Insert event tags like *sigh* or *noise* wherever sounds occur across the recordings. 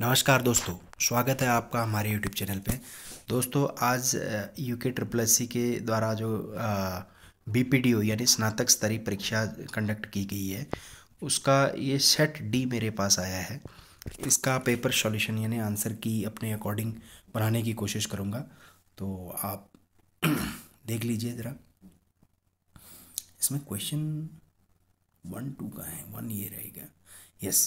नमस्कार दोस्तों स्वागत है आपका हमारे यूट्यूब चैनल पे दोस्तों आज यू के ट्रिपल एस सी के द्वारा जो बी पी डी ओ यानी स्नातक स्तरीय परीक्षा कंडक्ट की गई है उसका ये सेट डी मेरे पास आया है इसका पेपर सॉल्यूशन यानी आंसर की अपने अकॉर्डिंग बनाने की कोशिश करूँगा तो आप *clears throat* देख लीजिए ज़रा इसमें क्वेश्चन वन टू का है वन ये रहेगा यस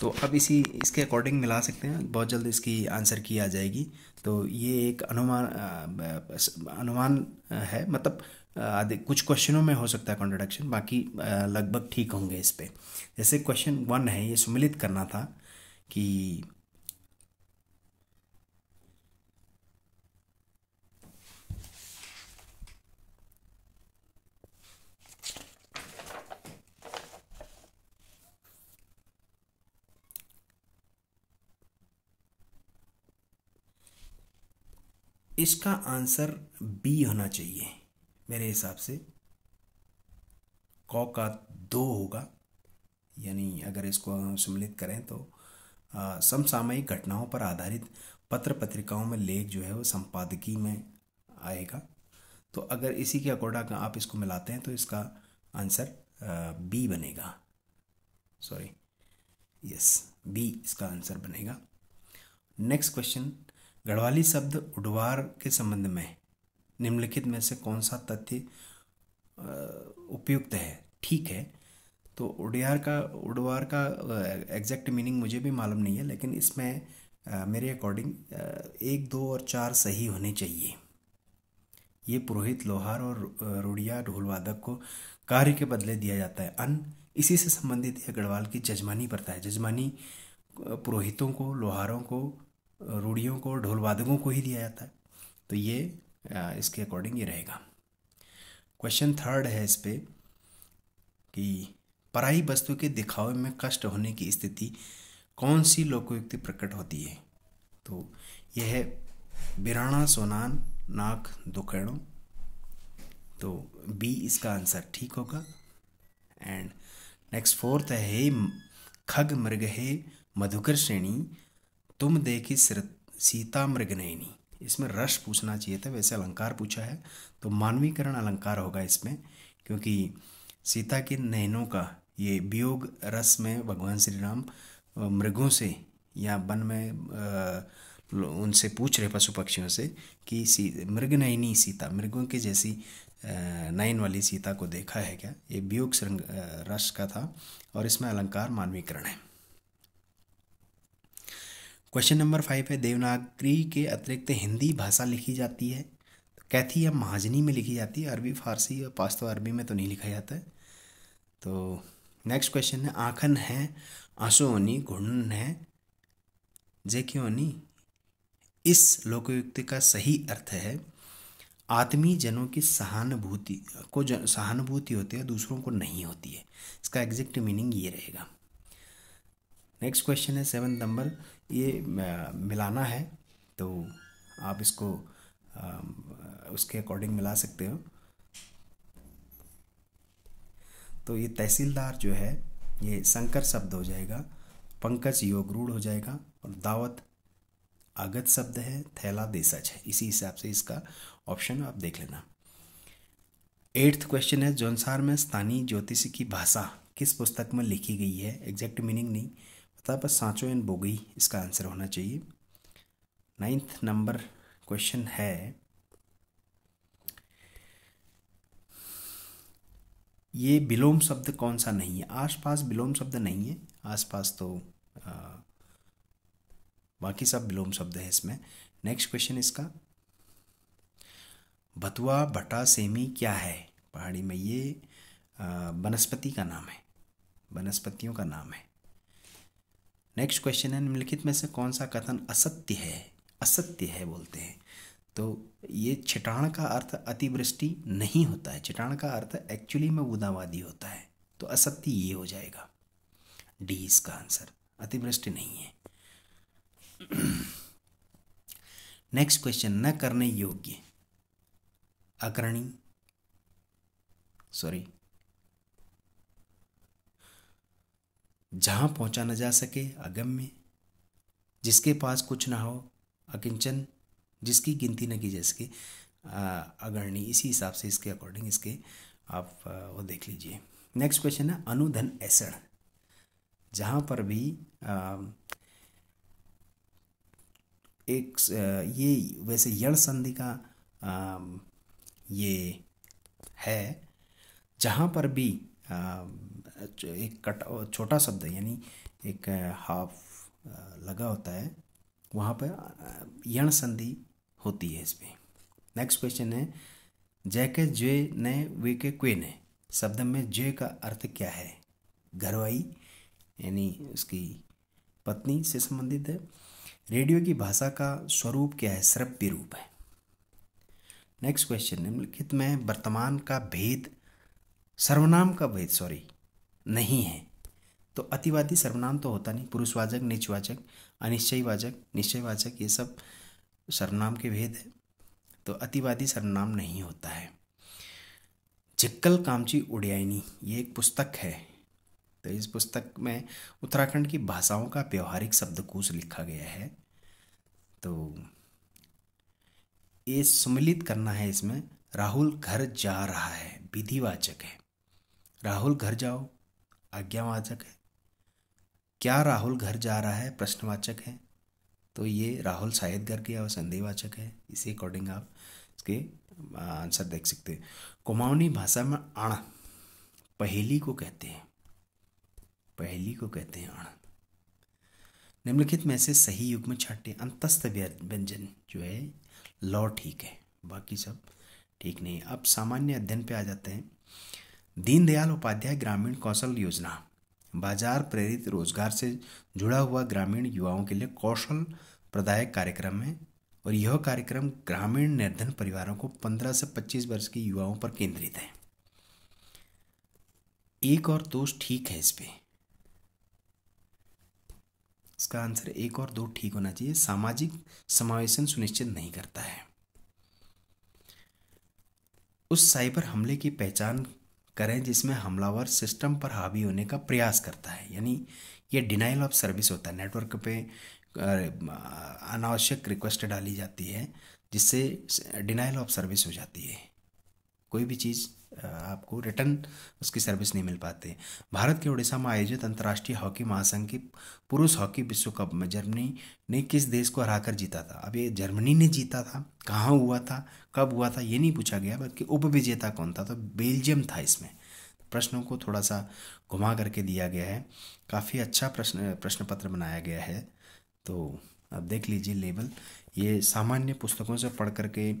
तो अब इसी इसके अकॉर्डिंग मिला सकते हैं बहुत जल्द इसकी आंसर की आ जाएगी तो ये एक अनुमान अनुमान है मतलब आदि कुछ क्वेश्चनों में हो सकता है कॉन्ट्रोडक्शन बाकी लगभग ठीक होंगे इस पर जैसे क्वेश्चन वन है ये सुमिलित करना था कि इसका आंसर बी होना चाहिए मेरे हिसाब से कौ का दो होगा यानी अगर इसको सम्मिलित करें तो समसामयिक घटनाओं पर आधारित पत्र पत्रिकाओं में लेख जो है वो संपादकी में आएगा तो अगर इसी के अकॉर्डिंग आप इसको मिलाते हैं तो इसका आंसर बी बनेगा सॉरी यस बी इसका आंसर बनेगा नेक्स्ट क्वेश्चन गढ़वाली शब्द उडवार के संबंध में निम्नलिखित में से कौन सा तथ्य उपयुक्त है ठीक है तो उडियार का उडवार का एग्जैक्ट मीनिंग मुझे भी मालूम नहीं है लेकिन इसमें मेरे अकॉर्डिंग एक दो और चार सही होने चाहिए ये पुरोहित लोहार और रूढ़िया ढोलवादक को कार्य के बदले दिया जाता है अन इसी से संबंधित यह गढ़वाल की जजमानी पड़ता है जजमानी पुरोहितों को लोहारों को रूढ़ियों को ढोलवादकों को ही दिया जाता है तो ये इसके अकॉर्डिंग ये रहेगा क्वेश्चन थर्ड है इस पर कि पराई वस्तु के दिखावे में कष्ट होने की स्थिति कौन सी लोकयुक्ति प्रकट होती है तो यह है बिराणा सोनान नाक दुखेड़ों तो बी इसका आंसर ठीक होगा एंड नेक्स्ट फोर्थ है खग मृग है मधुकर श्रेणी तुम देखी सीता मृगनयनी इसमें रस पूछना चाहिए था वैसे अलंकार पूछा है तो मानवीकरण अलंकार होगा इसमें क्योंकि सीता के नयनों का ये वियोग रस में भगवान श्री राम मृगों से या वन में उनसे पूछ रहे पशु पक्षियों से कि सी मृगनयनी सीता मृगों के जैसी नयन वाली सीता को देखा है क्या ये वियोग रस का था और इसमें अलंकार मानवीकरण है क्वेश्चन नंबर फाइव है देवनागरी के अतिरिक्त हिंदी भाषा लिखी जाती है तो कैथी या महाजनी में लिखी जाती है अरबी फारसी और पास्तो अरबी में तो नहीं लिखा जाता है तो नेक्स्ट क्वेश्चन है आँखन है आंसू होनी घुंडन है जे क्यों होनी इस लोकयुक्ति का सही अर्थ है आत्मी जनों की सहानुभूति को सहानुभूति होती है दूसरों को नहीं होती है इसका एग्जैक्ट मीनिंग ये रहेगा नेक्स्ट क्वेश्चन है सेवन नंबर ये मिलाना है तो आप इसको उसके अकॉर्डिंग मिला सकते हो तो ये तहसीलदार जो है ये शंकर शब्द हो जाएगा पंकज योग रूढ़ हो जाएगा और दावत आगत शब्द है थैला देसच है इसी हिसाब से इसका ऑप्शन आप देख लेना एट्थ क्वेश्चन है जौनसार में स्थानीय ज्योतिष की भाषा किस पुस्तक में लिखी गई है एग्जैक्ट मीनिंग नहीं था पर सांचो एंड बोगई इसका आंसर होना चाहिए नाइन्थ नंबर क्वेश्चन है ये विलोम शब्द कौन सा नहीं है आसपास विलोम शब्द नहीं है आसपास तो आ, बाकी सब विलोम शब्द है इसमें नेक्स्ट क्वेश्चन इसका भतुआ भटा सेमी क्या है पहाड़ी में ये वनस्पति का नाम है वनस्पतियों का नाम है नेक्स्ट क्वेश्चन है निम्नलिखित में से कौन सा कथन असत्य है असत्य है बोलते हैं तो ये छिटाण का अर्थ अतिवृष्टि नहीं होता है छिटाण का अर्थ एक्चुअली में उदावादी होता है तो असत्य ये हो जाएगा डी इसका आंसर अतिवृष्टि नहीं है नेक्स्ट क्वेश्चन न करने योग्य अग्रणी सॉरी जहाँ पहुँचा न जा सके अगम्य जिसके पास कुछ ना हो अकिंचन जिसकी गिनती न की जा सके अगरणी इसी हिसाब से इसके अकॉर्डिंग इसके आप वो देख लीजिए नेक्स्ट क्वेश्चन है अनुधन ऐसण जहाँ पर भी आ, एक ये वैसे यण संधि का आ, ये है जहाँ पर भी आ, एक कट छोटा शब्द यानी एक हाफ लगा होता है वहाँ पर यण संधि होती है इसमें नेक्स्ट क्वेश्चन है जय के जे ने वे के क्वे ने शब्द में जय का अर्थ क्या है घरवाई यानी उसकी पत्नी से संबंधित है रेडियो की भाषा का स्वरूप क्या है श्रव्य रूप है नेक्स्ट क्वेश्चन निम्नलिखित में वर्तमान का भेद सर्वनाम का भेद सॉरी नहीं है तो अतिवादी सर्वनाम तो होता नहीं पुरुषवाचक निचवाचक अनिश्चयवाचक निश्चयवाचक ये सब सर्वनाम के भेद है तो अतिवादी सर्वनाम नहीं होता है जिक्कल कामची उड़ियाइनी ये एक पुस्तक है तो इस पुस्तक में उत्तराखंड की भाषाओं का व्यवहारिक शब्दकोश लिखा गया है तो ये सम्मिलित करना है इसमें राहुल घर जा रहा है विधिवाचक है राहुल घर जाओ आज्ञावाचक है क्या राहुल घर जा रहा है प्रश्नवाचक है तो ये राहुल शायद घर गया और संदेहवाचक है इसी अकॉर्डिंग आप इसके आंसर देख सकते हैं कुमाऊनी भाषा में अण पहेली को कहते हैं पहेली को कहते हैं अण निम्नलिखित में से सही युग में छठे अंतस्थ व्यंजन जो है लॉ ठीक है बाकी सब ठीक नहीं अब सामान्य अध्ययन पे आ जाते हैं दीनदयाल उपाध्याय ग्रामीण कौशल योजना बाजार प्रेरित रोजगार से जुड़ा हुआ ग्रामीण युवाओं के लिए कौशल प्रदायक कार्यक्रम है और यह कार्यक्रम ग्रामीण निर्धन परिवारों को 15 से 25 वर्ष के युवाओं पर केंद्रित है एक और दोष ठीक है इस पे इसका आंसर एक और दो ठीक होना चाहिए सामाजिक समावेशन सुनिश्चित नहीं करता है उस साइबर हमले की पहचान करें जिसमें हमलावर सिस्टम पर हावी होने का प्रयास करता है यानी ये डिनाइल ऑफ सर्विस होता है नेटवर्क पे अनावश्यक रिक्वेस्ट डाली जाती है जिससे डिनाइल ऑफ सर्विस हो जाती है कोई भी चीज़ आपको रिटर्न उसकी सर्विस नहीं मिल पाती भारत के उड़ीसा में आयोजित अंतर्राष्ट्रीय हॉकी महासंघ की पुरुष हॉकी विश्व कप में जर्मनी ने किस देश को हराकर जीता था अब ये जर्मनी ने जीता था कहाँ हुआ था कब हुआ था ये नहीं पूछा गया बल्कि उपविजेता कौन था तो बेल्जियम था इसमें प्रश्नों को थोड़ा सा घुमा करके दिया गया है काफ़ी अच्छा प्रश्न प्रश्न पत्र बनाया गया है तो अब देख लीजिए लेवल ये सामान्य पुस्तकों से पढ़ करके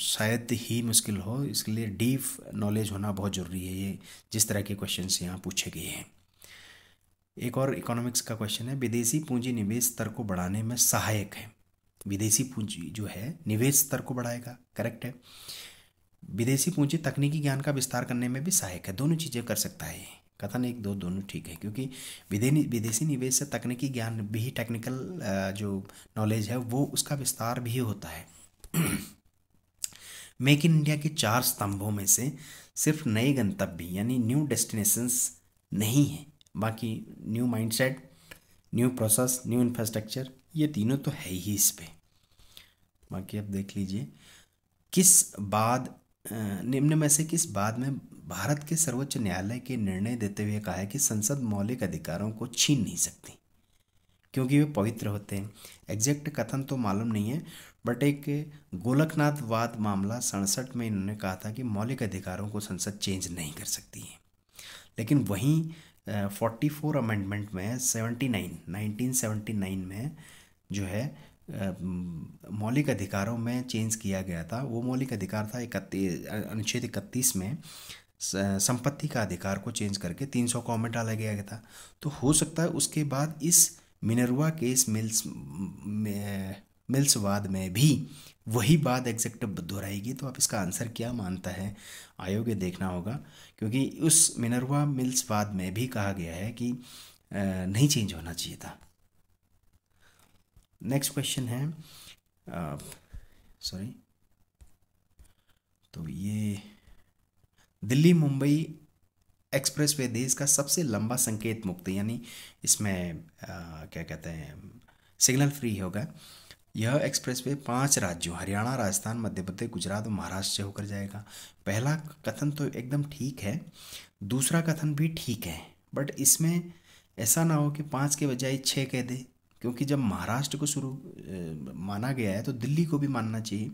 शायद ही मुश्किल हो इसके लिए डीप नॉलेज होना बहुत ज़रूरी है ये जिस तरह के क्वेश्चन यहाँ पूछे गए हैं एक और इकोनॉमिक्स का क्वेश्चन है विदेशी पूंजी निवेश स्तर को बढ़ाने में सहायक है विदेशी पूंजी जो है निवेश स्तर को बढ़ाएगा करेक्ट है विदेशी पूंजी तकनीकी ज्ञान का विस्तार करने में भी सहायक है दोनों चीज़ें कर सकता है कथन एक दो दोनों ठीक है क्योंकि विदेशी निवेश से तकनीकी ज्ञान भी टेक्निकल जो नॉलेज है वो उसका विस्तार भी होता है *clears throat* मेक इन इंडिया के चार स्तंभों में से सिर्फ नए गंतव्य यानी न्यू डेस्टिनेशंस नहीं हैं बाकी new mindset new process new infrastructure ये तीनों तो है ही इस पर बाकी अब देख लीजिए किस बाद निम्न में से किस बाद में भारत के सर्वोच्च न्यायालय के निर्णय देते हुए कहा है कि संसद मौलिक अधिकारों को छीन नहीं सकती क्योंकि वे पवित्र होते हैं एग्जैक्ट कथन तो मालूम नहीं है बट एक गोलकनाथवाद मामला सड़सठ में इन्होंने कहा था कि मौलिक अधिकारों को संसद चेंज नहीं कर सकती है लेकिन वहीं फोर्टी फोर अमेंडमेंट में seventy nine nineteen seventy nine में जो है मौलिक अधिकारों में चेंज किया गया था वो मौलिक अधिकार था इकतीस अनुच्छेद इकतीस में संपत्ति का अधिकार को चेंज करके तीन सौ कॉमेंट डाला गया था तो हो सकता है उसके बाद इस मिनरवा केस मिल्स मिल्स वाद में भी वही बात एग्जैक्ट दोहराएगी तो आप इसका आंसर क्या मानता है आयोग देखना होगा क्योंकि उस मिनरवा मिल्स वाद में भी कहा गया है कि नहीं चेंज होना चाहिए था नेक्स्ट क्वेश्चन है सॉरी तो ये दिल्ली मुंबई एक्सप्रेस वे देश का सबसे लंबा संकेत मुक्त यानी इसमें आ, क्या कहते हैं सिग्नल फ्री होगा यह एक्सप्रेस वे पाँच राज्यों हरियाणा राजस्थान मध्य प्रदेश गुजरात और महाराष्ट्र से होकर जाएगा पहला कथन तो एकदम ठीक है दूसरा कथन भी ठीक है बट इसमें ऐसा ना हो कि पाँच के बजाय छः कह दे क्योंकि जब महाराष्ट्र को शुरू माना गया है तो दिल्ली को भी मानना चाहिए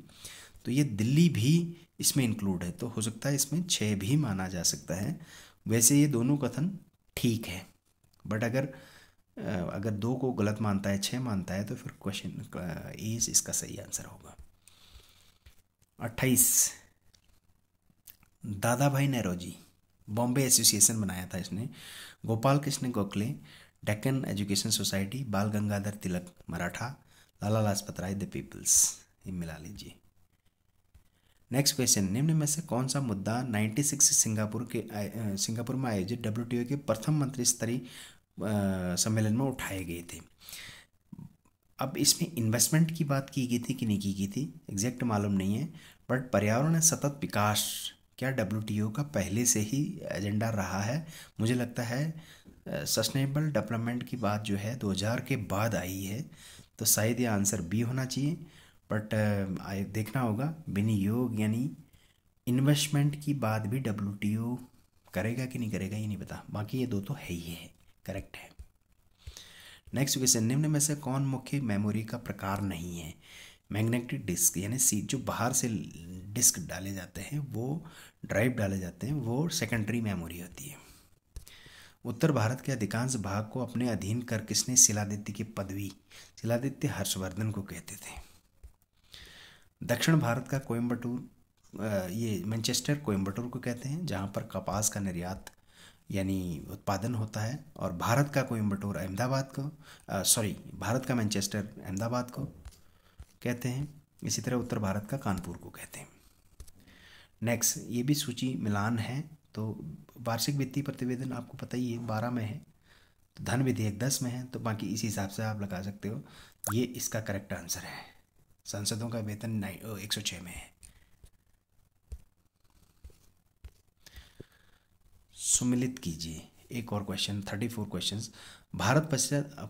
तो ये दिल्ली भी इसमें इंक्लूड है तो हो सकता है इसमें छः भी माना जा सकता है वैसे ये दोनों कथन ठीक है बट अगर अगर दो को गलत मानता है छः मानता है तो फिर क्वेश्चन एज इसका सही आंसर होगा अट्ठाईस दादा भाई नेहरोजी बॉम्बे एसोसिएशन बनाया था इसने Gopal Krishna Gokhale Deccan Education Society Bal Gangadhar Tilak Maratha Lala Lajpat Rai The People's ये मिला लीजिए नेक्स्ट क्वेश्चन निम्न में से कौन सा मुद्दा 96 सिंगापुर के सिंगापुर में आयोजित डब्ल्यू के प्रथम मंत्री स्तरीय सम्मेलन में उठाए गए थे अब इसमें इन्वेस्टमेंट की बात की गई थी कि नहीं की गई थी एग्जैक्ट मालूम नहीं है बट पर्यावरण सतत विकास क्या डब्ल्यू का पहले से ही एजेंडा रहा है मुझे लगता है सस्टेनेबल डेवलपमेंट की बात जो है 2000 के बाद आई है तो शायद ये आंसर बी होना चाहिए बट uh, देखना होगा विनियोग यानी इन्वेस्टमेंट की बात भी डब्ल्यू करेगा कि नहीं करेगा ये नहीं पता बाकी ये दो तो है ही है करेक्ट है नेक्स्ट क्वेश्चन निम्न में से कौन मुख्य मेमोरी का प्रकार नहीं है मैग्नेटिक डिस्क यानी सी जो बाहर से डिस्क डाले जाते हैं वो ड्राइव डाले जाते हैं वो सेकेंडरी मेमोरी होती है उत्तर भारत के अधिकांश भाग को अपने अधीन कर किसने शिलादित्य की पदवी शिलादित्य हर्षवर्धन को कहते थे दक्षिण भारत का कोयम्बटूर ये मैनचेस्टर कोयम्बटूर को कहते हैं जहाँ पर कपास का निर्यात यानी उत्पादन होता है और भारत का कोयम्बटूर अहमदाबाद को सॉरी भारत का मैनचेस्टर अहमदाबाद को कहते हैं इसी तरह उत्तर भारत का कानपुर को कहते हैं नेक्स्ट ये भी सूची मिलान है तो वार्षिक वित्तीय प्रतिवेदन आपको पता ही है बारह में है तो धन विधेयक दस में है तो बाकी इसी हिसाब से आप लगा सकते हो ये इसका करेक्ट आंसर है सांसदों का वेतन एक सौ छह में है सुमिलित कीजिए एक और question thirty four question Bharat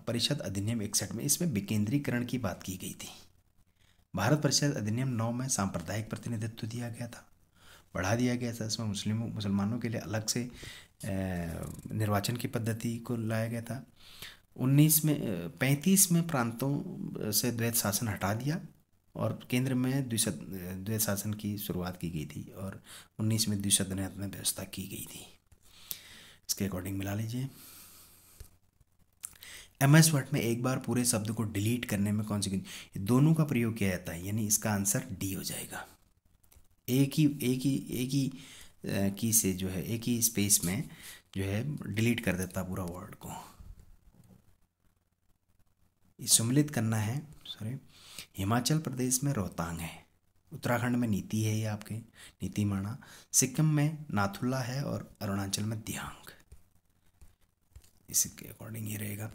परिषद अधिनियम इकसठ में इसमें विकेंद्रीकरण की बात की गई थी भारत परिषद अधिनियम नौ में सांप्रदायिक प्रतिनिधित्व दिया गया था बढ़ा दिया गया था इसमें मुस्लिम मुसलमानों के लिए अलग से निर्वाचन की पद्धति को लाया गया था उन्नीस में पैंतीस में प्रांतों से द्वैत शासन हटा दिया और केंद्र में द्विशत द्वैत शासन की शुरुआत की गई थी और उन्नीस में द्विशतनात्मक व्यवस्था की गई थी इसके अकॉर्डिंग मिला लीजिए एम एस वर्ड में एक बार पूरे शब्द को डिलीट करने में कौन सी दोनों का प्रयोग किया जाता है यानी इसका आंसर डी हो जाएगा एक ही एक ही एक ही की से जो है एक ही स्पेस में जो है डिलीट कर देता पूरा वर्ड को सम्मिलित करना है सॉरी हिमाचल प्रदेश में रोहतांग है उत्तराखंड में नीति है ये आपके नीति माना सिक्किम में नाथुला है और अरुणाचल में दिहांग इसके अकॉर्डिंग ही रहेगा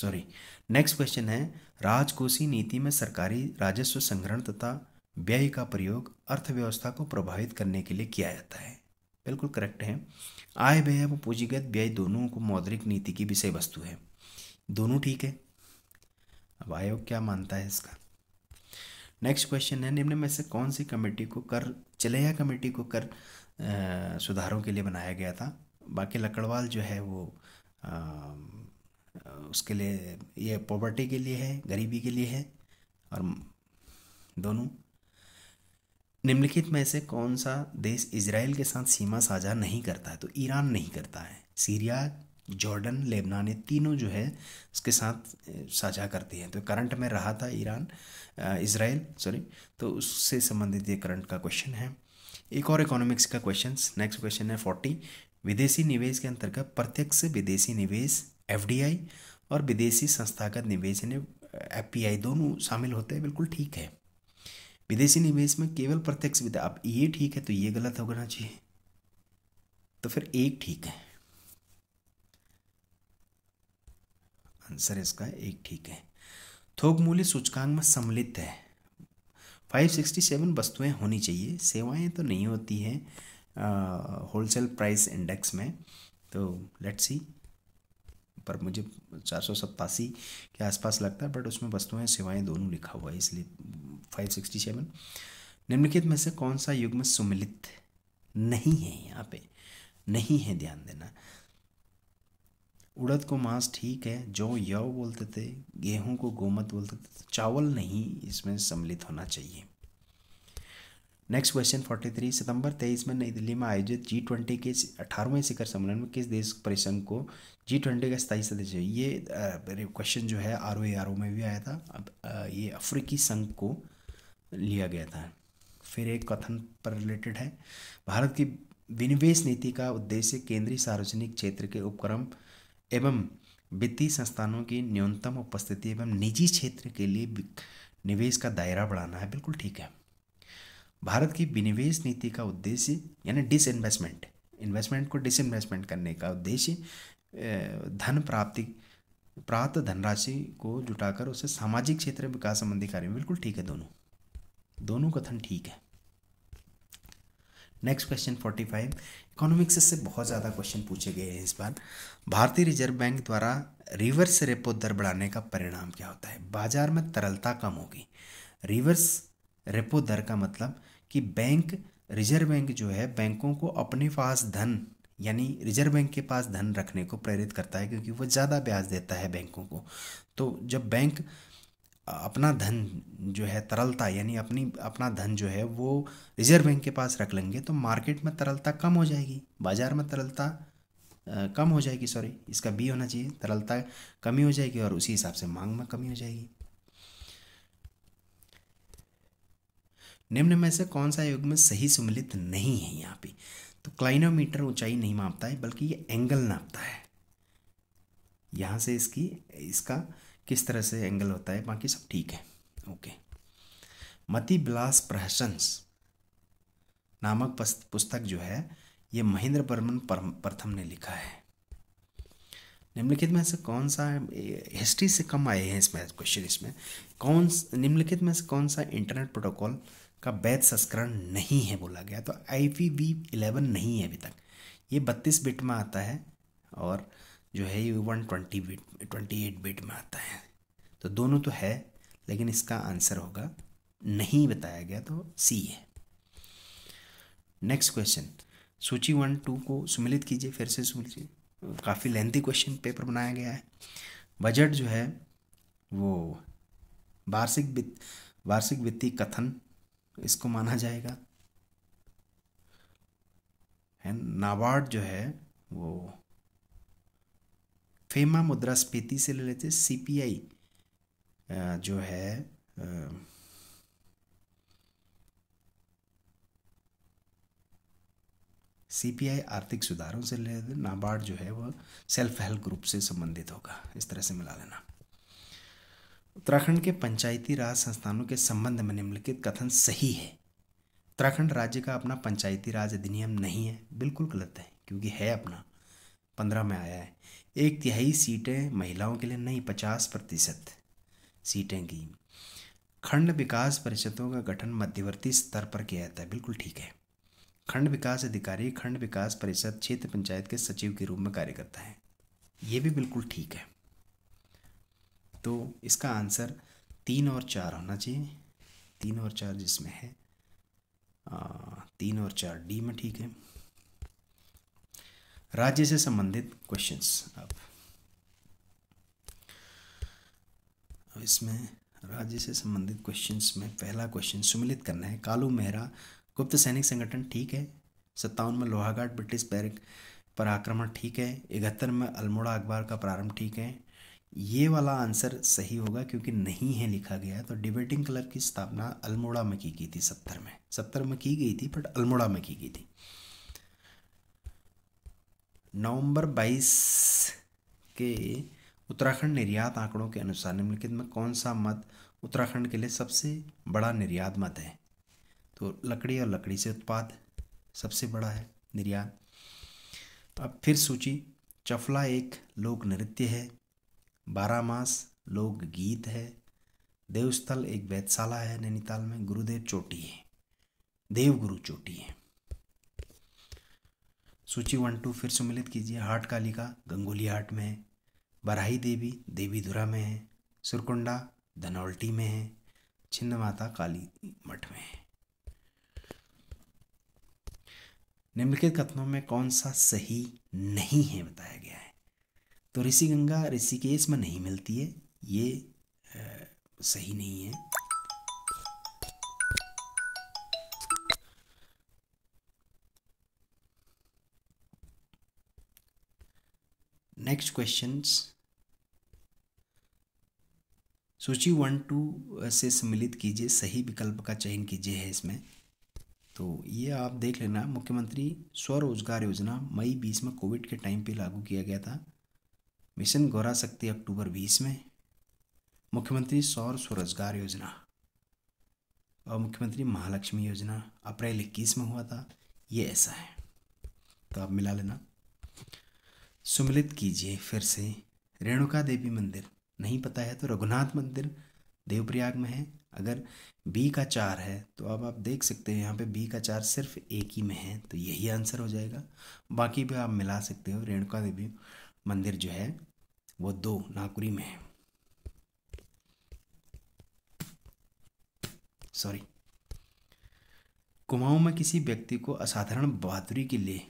सॉरी नेक्स्ट क्वेश्चन है राजकोषीय नीति में सरकारी राजस्व संग्रहण तथा व्यय का प्रयोग अर्थव्यवस्था को प्रभावित करने के लिए किया जाता है बिल्कुल करेक्ट है आय व्यय व पूंजीगत व्यय दोनों को मौद्रिक नीति की विषय वस्तु है दोनों ठीक है अब आयोग क्या मानता है इसका नेक्स्ट क्वेश्चन है निम्न में से कौन सी कमेटी को कर चलेया कमेटी को कर आ, सुधारों के लिए बनाया गया था बाकी लकड़वाल जो है वो आ, उसके लिए ये पॉवर्टी के लिए है गरीबी के लिए है और दोनों निम्नलिखित में से कौन सा देश इसराइल के साथ सीमा साझा नहीं करता है तो ईरान नहीं करता है सीरिया जॉर्डन लेबनान ये तीनों जो है उसके साथ साझा करती हैं तो करंट में रहा था ईरान इसराइल सॉरी तो उससे संबंधित ये करंट का क्वेश्चन है एक और इकोनॉमिक्स का क्वेश्चन नेक्स्ट क्वेश्चन है फोर्टी विदेशी निवेश के अंतर्गत प्रत्यक्ष विदेशी निवेश एफ और विदेशी संस्थागत निवेश यानी एफ दोनों शामिल होते हैं बिल्कुल ठीक है विदेशी निवेश में केवल प्रत्यक्ष विदेश अब ये ठीक है तो ये गलत होना चाहिए तो फिर एक ठीक है आंसर इसका एक ठीक है थोक मूल्य सूचकांक में सम्मिलित है 567 वस्तुएं होनी चाहिए सेवाएं तो नहीं होती हैं होलसेल प्राइस इंडेक्स में तो लेट्स सी पर मुझे चार सौ सत्तासी के आसपास लगता है बट उसमें वस्तुएं सेवाएं दोनों लिखा हुआ है इसलिए फाइव सिक्सटी सेवन निम्नलिखित में से कौन सा युग में सुमिलित नहीं है यहाँ पे नहीं है ध्यान देना उड़द को मांस ठीक है जौ यव बोलते थे गेहूं को गोमत बोलते थे तो चावल नहीं इसमें सम्मिलित होना चाहिए नेक्स्ट क्वेश्चन 43 सितंबर 23 में नई दिल्ली में आयोजित जी ट्वेंटी के अठारहवें शिखर सम्मेलन में किस देश परिसंघ को जी ट्वेंटी का स्थायी सदस्य ये क्वेश्चन जो है आर ओ आर ओ में भी आया था अब ये अफ्रीकी संघ को लिया गया था फिर एक कथन पर रिलेटेड है भारत की विनिवेश नीति का उद्देश्य केंद्रीय सार्वजनिक क्षेत्र के उपक्रम एवं वित्तीय संस्थानों की न्यूनतम उपस्थिति एवं निजी क्षेत्र के लिए निवेश का दायरा बढ़ाना है बिल्कुल ठीक है भारत की विनिवेश नीति का उद्देश्य यानी डिस इन्वेस्टमेंट इन्वेस्टमेंट को डिस इन्वेस्टमेंट करने का उद्देश्य धन प्राप्ति प्राप्त धनराशि को जुटाकर उसे सामाजिक क्षेत्र विकास संबंधी कार्य बिल्कुल ठीक है दोनों दोनों कथन ठीक है next question forty five economics से बहुत ज़्यादा क्वेश्चन पूछे गए हैं इस बार भारतीय रिजर्व बैंक द्वारा रिवर्स रेपो दर बढ़ाने का परिणाम क्या होता है बाजार में तरलता कम होगी रिवर्स रेपो दर का मतलब कि बैंक रिजर्व बैंक जो है बैंकों को अपने पास धन यानी रिजर्व बैंक के पास धन रखने को प्रेरित करता है क्योंकि वह ज़्यादा ब्याज देता है बैंकों को तो जब बैंक अपना धन जो है तरलता यानी अपनी अपना धन जो है वो रिजर्व बैंक के पास रख लेंगे तो मार्केट में तरलता कम हो जाएगी बाज़ार में तरलता कम हो जाएगी सॉरी इसका बी होना चाहिए तरलता कमी हो जाएगी और उसी हिसाब से मांग में कमी हो जाएगी निम्न में से कौन सा युग में सही सम्मिलित नहीं है यहाँ पे तो क्लाइनोमीटर ऊंचाई नहीं मापता है बल्कि ये एंगल नापता है यहाँ से इसकी इसका किस तरह से एंगल होता है बाकी सब ठीक है ओके मति बिलास प्रहसंस नामक पुस्तक जो है ये महेंद्र बर्मन प्रथम ने लिखा है निम्नलिखित में से कौन सा हिस्ट्री से कम आए हैं इसमें क्वेश्चन इसमें कौन निम्नलिखित में से कौन सा इंटरनेट प्रोटोकॉल का वैध संस्करण नहीं है बोला गया तो आई पी वी इलेवन नहीं है अभी तक ये बत्तीस बिट में आता है और जो है ये one twenty bit twenty eight bit में आता है तो दोनों तो है लेकिन इसका आंसर होगा नहीं बताया गया तो सी है नेक्स्ट क्वेश्चन सूची वन टू को सुमिलित कीजिए फिर से सुमिलित काफ़ी लेंथी क्वेश्चन पेपर बनाया गया है बजट जो है वो वार्षिक वित्त वार्षिक वित्तीय कथन इसको माना जाएगा है नाबार्ड जो है वो फेमा मुद्रास्फीति से ले पी सीपीआई जो है सीपीआई आर्थिक सुधारों से ले लेते नाबार्ड जो है वह सेल्फ हेल्प ग्रुप से संबंधित होगा इस तरह से मिला लेना उत्तराखंड के पंचायती राज संस्थानों के संबंध में निम्नलिखित कथन सही है उत्तराखंड राज्य का अपना पंचायती राज अधिनियम नहीं है बिल्कुल गलत है क्योंकि है अपना पंद्रह में आया है एक तिहाई सीटें महिलाओं के लिए नहीं पचास प्रतिशत सीटें की खंड विकास परिषदों का गठन मध्यवर्ती स्तर पर किया जाता है बिल्कुल ठीक है खंड विकास अधिकारी खंड विकास परिषद क्षेत्र पंचायत के सचिव के रूप में कार्य करता है ये भी बिल्कुल ठीक है तो इसका आंसर तीन और चार होना चाहिए तीन और चार जिसमें है आ, तीन और चार डी में ठीक है राज्य से संबंधित क्वेश्चंस अब अब इसमें राज्य से संबंधित क्वेश्चंस में पहला क्वेश्चन सुमिलित करना है कालू मेहरा गुप्त सैनिक संगठन ठीक है सत्तावन में लोहाघाट ब्रिटिश बैरिक पर आक्रमण ठीक है इकहत्तर में अल्मोड़ा अखबार का प्रारंभ ठीक है ये वाला आंसर सही होगा क्योंकि नहीं है लिखा गया तो डिबेटिंग क्लब की स्थापना अल्मोड़ा में की गई थी सत्तर में सत्तर में की गई थी बट अल्मोड़ा में की गई थी नवंबर 22 के उत्तराखंड निर्यात आंकड़ों के अनुसार निम्नलिखित में कौन सा मत उत्तराखंड के लिए सबसे बड़ा निर्यात मत है तो लकड़ी और लकड़ी से उत्पाद सबसे बड़ा है निर्यात तो अब फिर सूची चफला एक लोक नृत्य है बारह मास लोक गीत है देवस्थल एक वैधशाला है नैनीताल में गुरुदेव चोटी है देवगुरु चोटी है सूची वन टू फिर सुमिलित कीजिए हाट कालिका गंगोली हाट में है बराही देवी देवीधुरा में है सुरकुंडा धनौल्टी में है छिन्न माता काली मठ में है निम्नलिखित कथनों में कौन सा सही नहीं है बताया गया है तो ऋषि गंगा ऋषिकेश में नहीं मिलती है ये आ, सही नहीं है next questions सूची वन टू से सम्मिलित कीजिए सही विकल्प का चयन कीजिए है इसमें तो ये आप देख लेना मुख्यमंत्री स्वरोजगार योजना मई बीस में कोविड के टाइम पे लागू किया गया था मिशन गौरा शक्ति अक्टूबर बीस में मुख्यमंत्री सौर स्वरोजगार योजना और मुख्यमंत्री महालक्ष्मी योजना अप्रैल इक्कीस में हुआ था ये ऐसा है तो आप मिला लेना सुमिलित कीजिए फिर से रेणुका देवी मंदिर नहीं पता है तो रघुनाथ मंदिर देवप्रयाग में है अगर बी का चार है तो अब आप देख सकते हो यहाँ पे बी का चार सिर्फ एक ही में है तो यही आंसर हो जाएगा बाकी भी आप मिला सकते हो रेणुका देवी मंदिर जो है वो दो नागपुरी में है सॉरी कुमाऊं में किसी व्यक्ति को असाधारण बहादुरी के लिए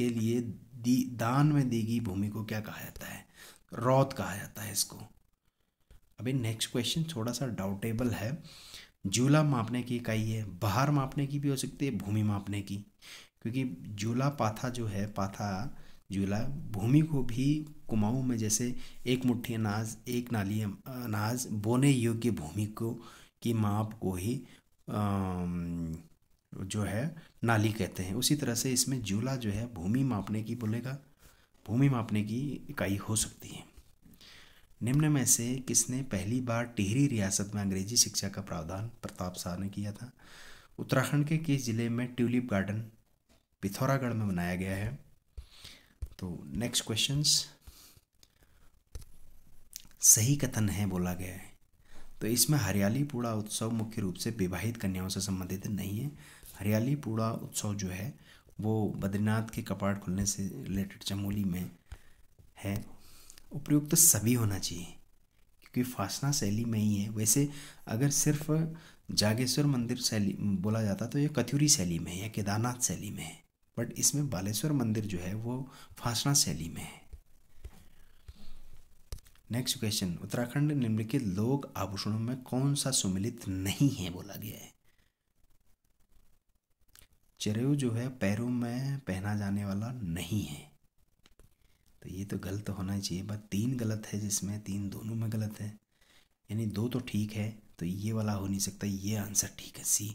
के लिए दी दान में दी गई भूमि को क्या कहा जाता है रौत कहा जाता है इसको अभी नेक्स्ट क्वेश्चन थोड़ा सा डाउटेबल है झूला मापने की इकाई है बाहर मापने की भी हो सकती है भूमि मापने की क्योंकि झूला पाथा जो है पाथा झूला भूमि को भी कुमाऊँ में जैसे एक मुट्ठी अनाज एक नाली अनाज बोने योग्य भूमि को की माप को ही जो है नाली कहते हैं उसी तरह से इसमें जूला जो है भूमि मापने की बोलेगा भूमि मापने की इकाई हो सकती है निम्न में से किसने पहली बार टिहरी रियासत में अंग्रेजी शिक्षा का प्रावधान प्रताप शाह ने किया था उत्तराखंड के किस ज़िले में ट्यूलिप गार्डन पिथौरागढ़ में बनाया गया है तो नेक्स्ट क्वेश्चंस सही कथन है बोला गया है तो इसमें हरियाली पूरा उत्सव मुख्य रूप से विवाहित कन्याओं से संबंधित नहीं है हरियाली पूरा उत्सव जो है वो बद्रीनाथ के कपाट खुलने से रिलेटेड चमोली में है उपयुक्त सभी होना चाहिए क्योंकि फासना शैली में ही है वैसे अगर सिर्फ जागेश्वर मंदिर शैली बोला जाता तो ये कथ्यूरी शैली में है या केदारनाथ शैली में है बट इसमें बालेश्वर मंदिर जो है वो फासना शैली में है नेक्स्ट क्वेश्चन उत्तराखंड निम्नलिखित लोक आभूषणों में कौन सा सुमिलित नहीं है बोला गया है चरेऊ जो है पैरों में पहना जाने वाला नहीं है तो ये तो गलत होना चाहिए बट तीन गलत है जिसमें तीन दोनों में गलत है यानी दो तो ठीक है तो ये वाला हो नहीं सकता ये आंसर ठीक है सी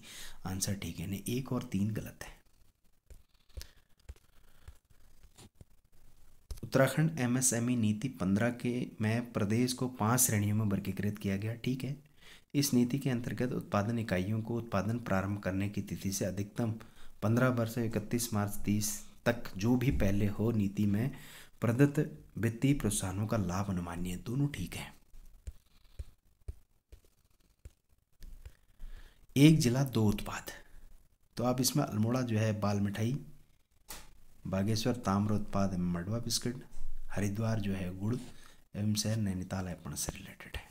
आंसर ठीक है यानी एक और तीन गलत है उत्तराखंड एमएसएमई नीति पंद्रह के में प्रदेश को पांच श्रेणियों में वर्गीकृत किया गया ठीक है इस नीति के अंतर्गत उत्पादन इकाइयों को उत्पादन प्रारंभ करने की तिथि से अधिकतम पंद्रह वर्ष इकतीस मार्च तीस तक जो भी पहले हो नीति में प्रदत्त वित्तीय प्रोत्साहनों का लाभ अनुमान्य दोनों ठीक है एक जिला दो उत्पाद तो आप इसमें अल्मोड़ा जो है बाल मिठाई बागेश्वर ताम्र उत्पाद एवं मडवा बिस्किट हरिद्वार जो है गुड़ एवं शहर नैनीताल है से रिलेटेड है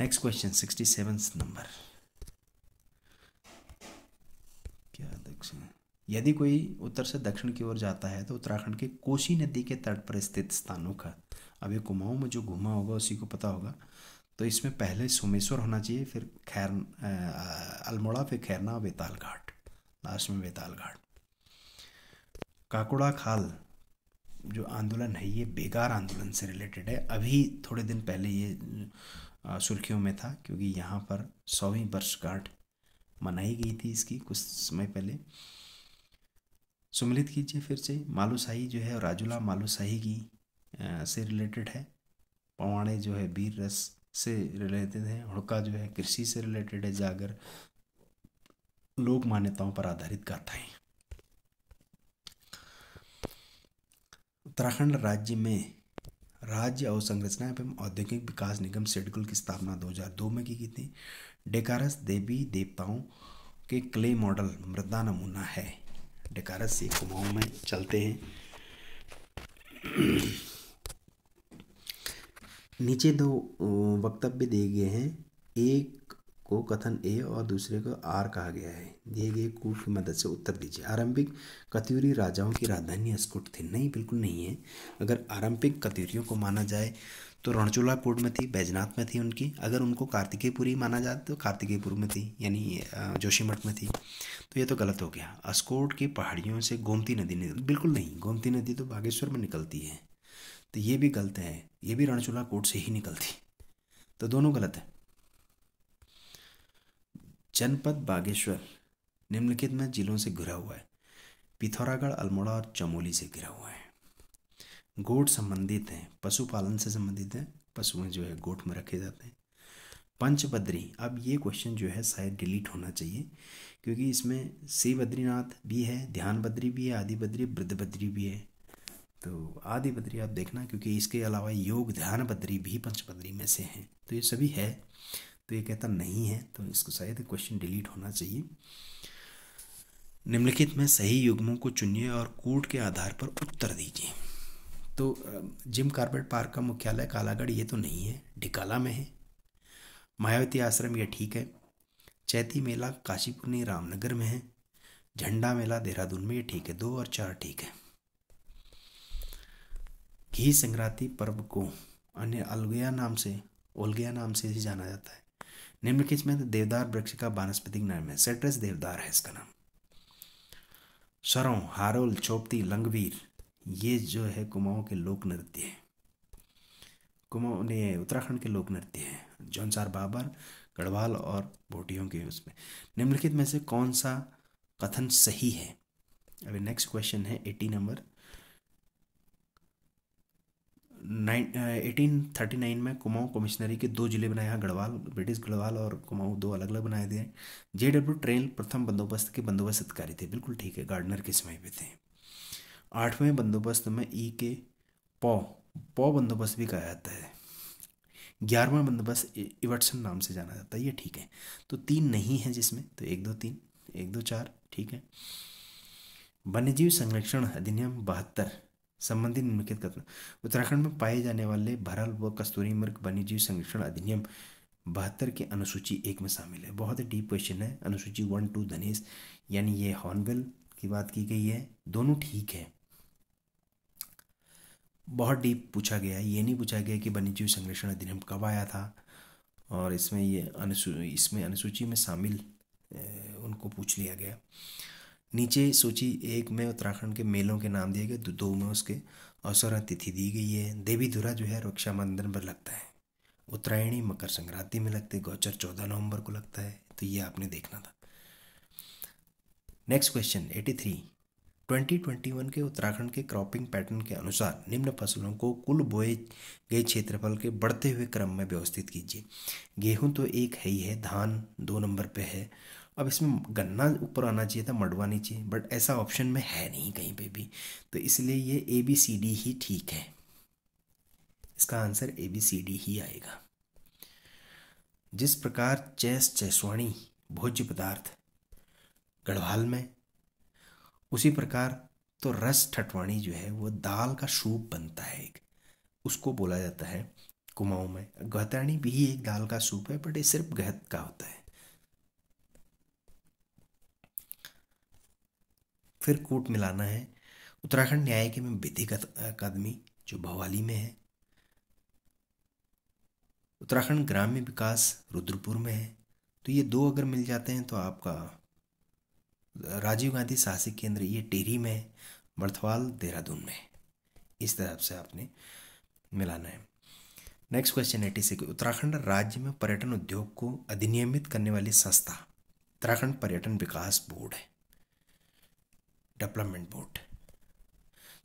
next question sixty seven number सकते हैं यदि कोई उत्तर से दक्षिण की ओर जाता है तो उत्तराखंड के कोसी नदी के तट पर स्थित स्थानों का अभी कुमाऊं में जो घुमा होगा उसी को पता होगा तो इसमें पहले सोमेश्वर होना चाहिए फिर खैर अल्मोड़ा फिर खैरना बेताल घाट लास्ट में बेताल घाट काकोड़ा खाल जो आंदोलन है ये बेकार आंदोलन से रिलेटेड है अभी थोड़े दिन पहले ये सुर्खियों में था क्योंकि यहाँ पर सौवीं वर्षगांठ मनाई गई थी इसकी कुछ समय पहले सुमिलित कीजिए फिर से मालूशाही जो है राजुला मालूशाही की आ, से रिलेटेड है पवाड़े जो है बीर रस से रिलेटेड है हुड़का जो है कृषि से रिलेटेड है जागर लोक मान्यताओं पर आधारित गाथाएं उत्तराखंड राज्य में राज्य अवसंरचना एवं औद्योगिक विकास निगम शेड्यूल की स्थापना 2002 में की गई थी डेकारस देवी देवताओं के क्ले मॉडल मृदा नमूना है डेकारस से कुमाऊं में चलते हैं नीचे दो वक्तव्य दिए गए हैं एक को कथन ए और दूसरे को आर कहा गया है दिए गए कूट की मदद से उत्तर दीजिए आरंभिक कत्यूरी राजाओं की राजधानी अस्कुट थी नहीं बिल्कुल नहीं है अगर आरंभिक कत्यूरियों को माना जाए तो रणचूला कोड में थी बैजनाथ में थी उनकी अगर उनको कार्तिकेयपुरी माना जाए तो कार्तिकेयपुर में थी यानी जोशीमठ में थी तो ये तो गलत हो गया अस्कोट की पहाड़ियों से गोमती नदी बिल्कुल नहीं गोमती नदी तो बागेश्वर में निकलती है तो ये भी गलत है ये भी रणचूला कोट से ही निकलती तो दोनों गलत है जनपद बागेश्वर निम्नलिखित में जिलों से घिरा हुआ है पिथौरागढ़ अल्मोड़ा और चमोली से घिरा हुआ है गोट संबंधित हैं पशुपालन से संबंधित हैं पशुएं जो है गोट में रखे जाते हैं पंचबद्री अब ये क्वेश्चन जो है शायद डिलीट होना चाहिए क्योंकि इसमें श्री बद्रीनाथ भी है ध्यान बद्री भी है आदि बद्री वृद्ध बद्री भी है तो आदि बद्री आप देखना क्योंकि इसके अलावा योग ध्यान बद्री भी पंचबद्री में से हैं तो ये सभी है तो ये कहता नहीं है तो इसको शायद क्वेश्चन डिलीट होना चाहिए निम्नलिखित में सही युग्मों को चुनिए और कूट के आधार पर उत्तर दीजिए तो जिम कार्बेट पार्क का मुख्यालय कालागढ़ ये तो नहीं है ढिकाला में है मायावती आश्रम ये ठीक है चैती मेला काशीपुनी रामनगर में है झंडा मेला देहरादून में ये ठीक है दो और चार ठीक है घी संक्रांति पर्व को अन्य अलगया नाम से ओलगया नाम से ही जाना जाता है निम्नलिखित में तो देवदार वृक्ष का वानस्पतिक नाम है सेट्रस देवदार है इसका नाम सरों हारोल चोपती लंगवीर ये जो है कुमाऊँ के लोक नृत्य है कुमाऊँ ने उत्तराखंड के लोक नृत्य हैं जौनसार बाबर गढ़वाल और भोटियों के उसमें निम्नलिखित में से कौन सा कथन सही है अभी नेक्स्ट क्वेश्चन है eighty number eighteen thirty nine में कुमाऊं कमिश्नरी के दो जिले बनाए हैं गढ़वाल ब्रिटिश गढ़वाल और कुमाऊं दो अलग अलग बनाए थे जे डब्ल्यू ट्रेन प्रथम बंदोबस्त के बंदोबस्त अधिकारी थे बिल्कुल ठीक है गार्डनर के समय पे थे आठवें बंदोबस्त में ई के पौ पौ बंदोबस्त भी कहा जाता है ग्यारहवा बंदोबस्त इवर्टसन नाम से जाना जाता है ये ठीक है तो तीन नहीं है जिसमें तो एक दो तीन एक दो चार ठीक है वन्यजीव संरक्षण अधिनियम बहत्तर संबंधी निम्नलिखित कथन उत्तराखंड में पाए जाने वाले भरल व कस्तूरी मृग वन्यजीव संरक्षण अधिनियम बहत्तर के अनुसूची एक में शामिल है बहुत ही डीप क्वेश्चन है अनुसूची वन टू धनेश यानी ये हॉर्नबिल की बात की गई है दोनों ठीक है बहुत डीप पूछा गया है ये नहीं पूछा गया कि वन्यजीव संरक्षण अधिनियम कब आया था और इसमें ये अनुसू इसमें अनुसूची में शामिल उनको पूछ लिया गया नीचे सूची एक में उत्तराखंड के मेलों के नाम दिए गए दो में उसके अवसर तिथि दी गई है देवी धुरा जो है रक्षाबंधन पर लगता है उत्तरायणी मकर संक्रांति में लगते गौचर चौदह नवंबर को लगता है तो ये आपने देखना था नेक्स्ट क्वेश्चन एटी थ्री 2021 के उत्तराखंड के क्रॉपिंग पैटर्न के अनुसार निम्न फसलों को कुल बोए गए क्षेत्रफल के बढ़ते हुए क्रम में व्यवस्थित कीजिए गेहूं तो एक है ही है धान दो नंबर पे है अब इसमें गन्ना ऊपर आना चाहिए था मडवा नीचे बट ऐसा ऑप्शन में है नहीं कहीं पे भी तो इसलिए ये ए बी सी डी ही ठीक है इसका answer A B C D ही आएगा जिस प्रकार चैस चैसवाणी भोज्य पदार्थ गढ़वाल में उसी प्रकार तो रस ठटवाणी जो है वो दाल का सूप बनता है एक उसको बोला जाता है कुमाऊं में गहतानी भी एक दाल का सूप है बट ये सिर्फ गहत का होता है फिर कूट मिलाना है उत्तराखंड न्याय के में विधिक अकादमी जो भवाली में है उत्तराखंड ग्राम्य विकास रुद्रपुर में है तो ये दो अगर मिल जाते हैं तो आपका राजीव गांधी साहसिक केंद्र ये टेहरी में बर्थवाल देहरादून में इस तरह से आपने मिलाना है next question eighty six Uttarakhand राज्य में पर्यटन उद्योग को अधिनियमित करने वाली संस्था उत्तराखंड पर्यटन विकास बोर्ड है डेवलपमेंट बोर्ड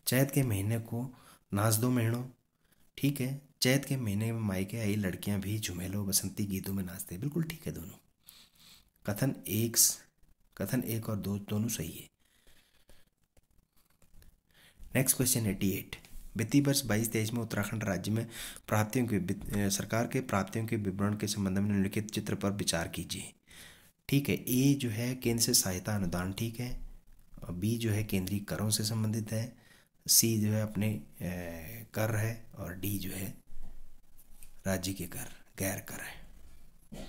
चैत के महीने को नाच दो महीनों ठीक है चैत के महीने में मायके आई लड़कियां भी झुमेलो बसंती गीतों में नाचते हैं बिल्कुल ठीक है दोनों कथन एक कथन एक और दो दोनों सही है नेक्स्ट क्वेश्चन एटी एट वित्तीय वर्ष बाईस तेईस में उत्तराखंड राज्य में प्राप्तियों के सरकार के प्राप्तियों के विवरण के संबंध में निम्नलिखित चित्र पर विचार कीजिए ठीक है ए जो है केंद्र से सहायता अनुदान ठीक है और बी जो है केंद्रीय करों से संबंधित है सी जो है अपने कर है और डी जो है राज्य के कर गैर कर है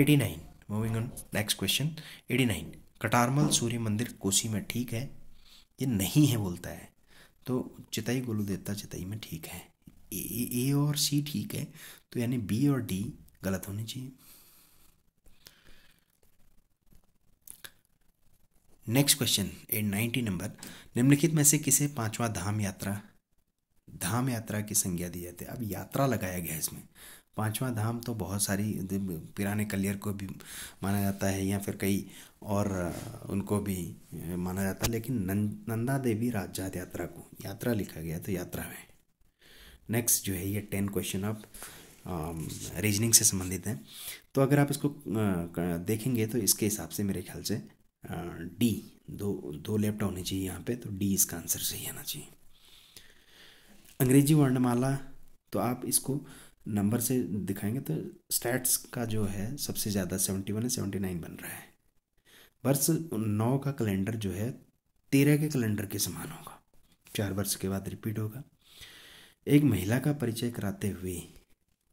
eighty nine moving on next question eighty nine Katarmal सूर्य मंदिर कोसी में ठीक है ये नहीं है बोलता है तो चिताई गोलू देवता चिताई में ठीक है ए, ए और सी ठीक है तो यानी बी और डी गलत होने चाहिए next question eight ninety number निम्नलिखित में से किसे पांचवा धाम यात्रा धाम यात्रा की संज्ञा दी जाती है अब यात्रा लगाया गया है इसमें पांचवा धाम तो बहुत सारी पुराने कलियर को भी माना जाता है या फिर कई और उनको भी माना जाता है लेकिन नंदा देवी राजजात यात्रा को यात्रा लिखा गया तो यात्रा में नेक्स्ट जो है ये टेन क्वेश्चन आप रीजनिंग से संबंधित हैं तो अगर आप इसको देखेंगे तो इसके हिसाब से मेरे ख्याल से डी दो दो लेफ्ट होनी चाहिए यहाँ पे तो डी इसका आंसर सही आना चाहिए अंग्रेजी वर्णमाला तो आप इसको नंबर से दिखाएंगे तो स्टैट्स का जो है सबसे ज़्यादा सेवेंटी वन सेवेंटी नाइन बन रहा है वर्ष नौ का कैलेंडर जो है तेरह के कैलेंडर के समान होगा चार वर्ष के बाद रिपीट होगा एक महिला का परिचय कराते हुए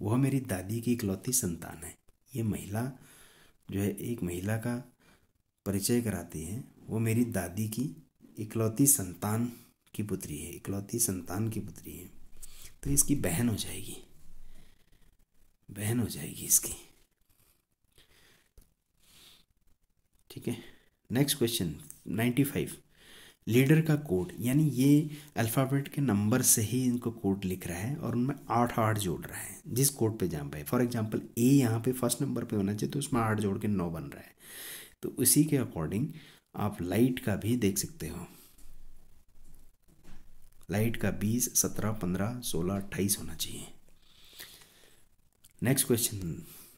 वह मेरी दादी की इकलौती संतान है ये महिला जो है एक महिला का परिचय कराती है वो मेरी दादी की इकलौती संतान की पुत्री है इकलौती संतान की पुत्री है तो इसकी बहन हो जाएगी बहन हो जाएगी इसकी ठीक है next question ninety five leader का कोड यानी ये अल्फ़ाबेट के नंबर से ही इनको कोड लिख रहा है और उनमें आठ आठ जोड़ रहा है जिस कोड पे जा पाए फॉर एग्जांपल ए यहाँ पे फर्स्ट नंबर पे होना चाहिए तो उसमें आठ जोड़ के नौ बन रहा है तो उसी के अकॉर्डिंग आप लाइट का भी देख सकते हो लाइट का बीस सत्रह पंद्रह सोलह अट्ठाईस होना चाहिए नेक्स्ट क्वेश्चन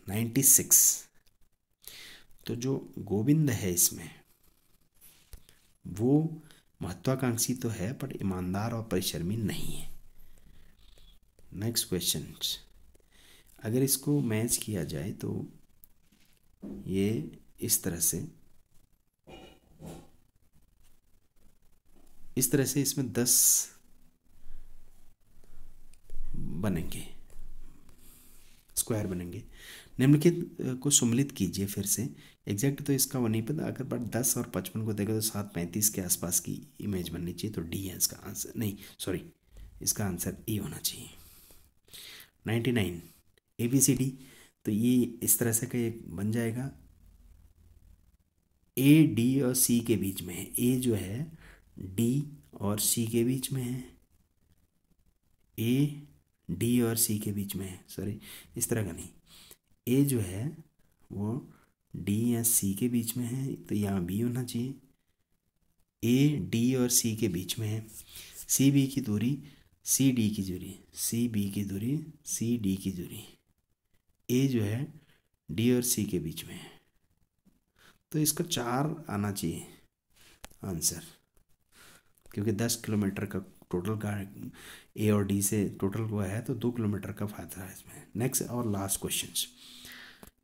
नाइन्टी सिक्स तो जो गोविंद है इसमें वो महत्वाकांक्षी तो है पर ईमानदार और परिश्रमी नहीं है नेक्स्ट क्वेश्चन अगर इसको मैच किया जाए तो ये इस तरह से इस तरह से इसमें दस बनेंगे स्क्वायर बनेंगे निम्नलिखित को सम्मिलित कीजिए फिर से एग्जैक्ट तो इसका वो नहीं पता अगर बट दस और पचपन को देखो तो सात पैंतीस के आसपास की इमेज बननी चाहिए तो डी है इसका आंसर नहीं सॉरी इसका आंसर ई होना चाहिए ninety nine A B C D तो ये इस तरह से का एक बन जाएगा ए डी और सी के बीच में है ए जो है डी और सी के बीच में है ए डी और सी के बीच में है सॉरी इस तरह का नहीं ए जो है वो डी या सी के बीच में है तो यहाँ बी होना चाहिए ए डी और सी के बीच में है सी बी की दूरी सी डी की दूरी सी बी की दूरी सी डी की दूरी ए जो है डी और सी के बीच में है तो इसका चार आना चाहिए आंसर क्योंकि दस किलोमीटर का टोटल का ए और डी से टोटल हुआ है तो दो किलोमीटर का फायदा है इसमें नेक्स्ट और लास्ट क्वेश्चन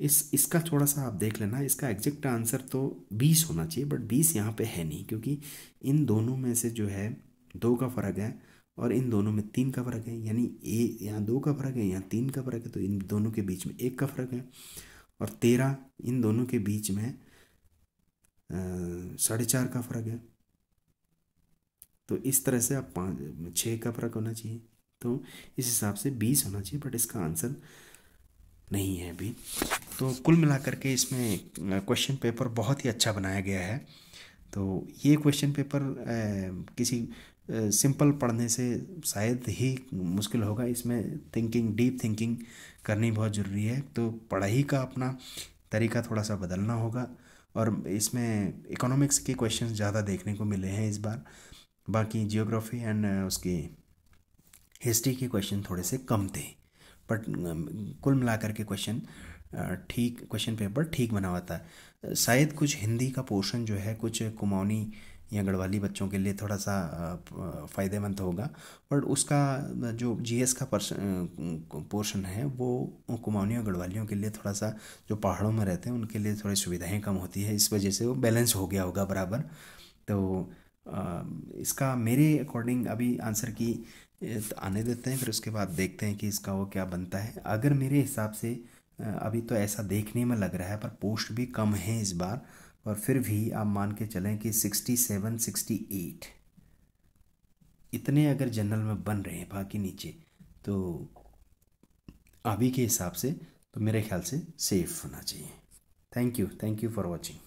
इस इसका थोड़ा सा आप देख लेना इसका एग्जैक्ट आंसर तो बीस होना चाहिए बट बीस यहाँ पे है नहीं क्योंकि इन दोनों में से जो है दो का फ़र्क है और इन दोनों में तीन का फ़र्क है यानी ए यहाँ दो का फ़र्क है यहाँ तीन का फ़र्क है तो इन दोनों के बीच में एक का फ़र्क है और तेरह इन दोनों के बीच में साढ़े चार का फ़र्क है तो इस तरह से आप पाँच छः का फर्क होना चाहिए तो इस हिसाब से बीस होना चाहिए बट इसका आंसर नहीं है अभी तो कुल मिलाकर के इसमें क्वेश्चन पेपर बहुत ही अच्छा बनाया गया है तो ये क्वेश्चन पेपर ए, किसी ए, सिंपल पढ़ने से शायद ही मुश्किल होगा इसमें थिंकिंग डीप थिंकिंग करनी बहुत ज़रूरी है तो पढ़ाई का अपना तरीका थोड़ा सा बदलना होगा और इसमें इकोनॉमिक्स के क्वेश्चन ज़्यादा देखने को मिले हैं इस बार बाकी जियोग्राफी एंड उसकी हिस्ट्री के क्वेश्चन थोड़े से कम थे बट um, कुल मिलाकर के क्वेश्चन uh, ठीक क्वेश्चन पेपर ठीक बना हुआ था शायद कुछ हिंदी का पोर्शन जो है कुछ कुमाऊनी या गढ़वाली बच्चों के लिए थोड़ा सा uh, फ़ायदेमंद होगा बट उसका uh, जो जीएस का पोर्शन है वो कुमाऊनी और गढ़वालियों के लिए थोड़ा सा जो पहाड़ों में रहते हैं उनके लिए थोड़ी सुविधाएं कम होती है इस वजह से वो बैलेंस हो गया होगा बराबर तो इसका मेरे अकॉर्डिंग अभी आंसर की तो आने देते हैं फिर उसके बाद देखते हैं कि इसका वो क्या बनता है अगर मेरे हिसाब से अभी तो ऐसा देखने में लग रहा है पर पोस्ट भी कम है इस बार और फिर भी आप मान के चलें कि सिक्सटी सेवन सिक्सटी एट इतने अगर जनरल में बन रहे हैं बाकी नीचे तो अभी के हिसाब से तो मेरे ख्याल से सेफ होना चाहिए thank you thank you for watching